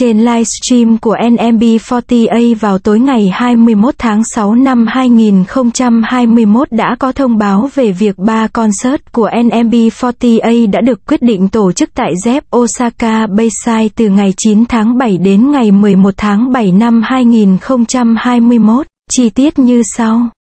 Trên livestream của NMB48 vào tối ngày 21 tháng 6 năm 2021 đã có thông báo về việc ba concert của NMB48 đã được quyết định tổ chức tại Dep Osaka Bayside từ ngày 9 tháng 7 đến ngày 11 tháng 7 năm 2021. Chi tiết như sau.